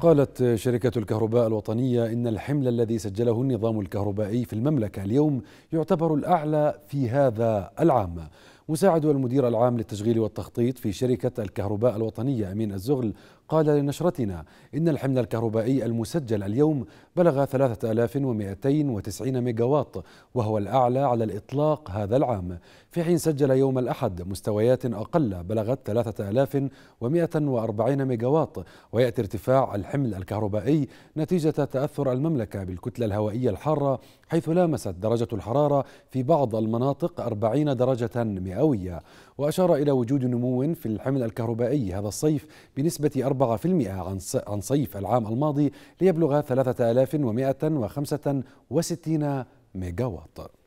قالت شركة الكهرباء الوطنية إن الحمل الذي سجله النظام الكهربائي في المملكة اليوم يعتبر الأعلى في هذا العام مساعد المدير العام للتشغيل والتخطيط في شركة الكهرباء الوطنية أمين الزغل قال لنشرتنا إن الحمل الكهربائي المسجل اليوم بلغ 3290 ميجاوات وهو الأعلى على الإطلاق هذا العام في حين سجل يوم الأحد مستويات أقل بلغت 3140 ميجاوات ويأتي ارتفاع الحمل الكهربائي نتيجة تأثر المملكة بالكتلة الهوائية الحارة حيث لامست درجة الحرارة في بعض المناطق 40 درجة مئوية وأشار إلى وجود نمو في الحمل الكهربائي هذا الصيف بنسبة 4% عن صيف العام الماضي ليبلغ 3165 ميجاوات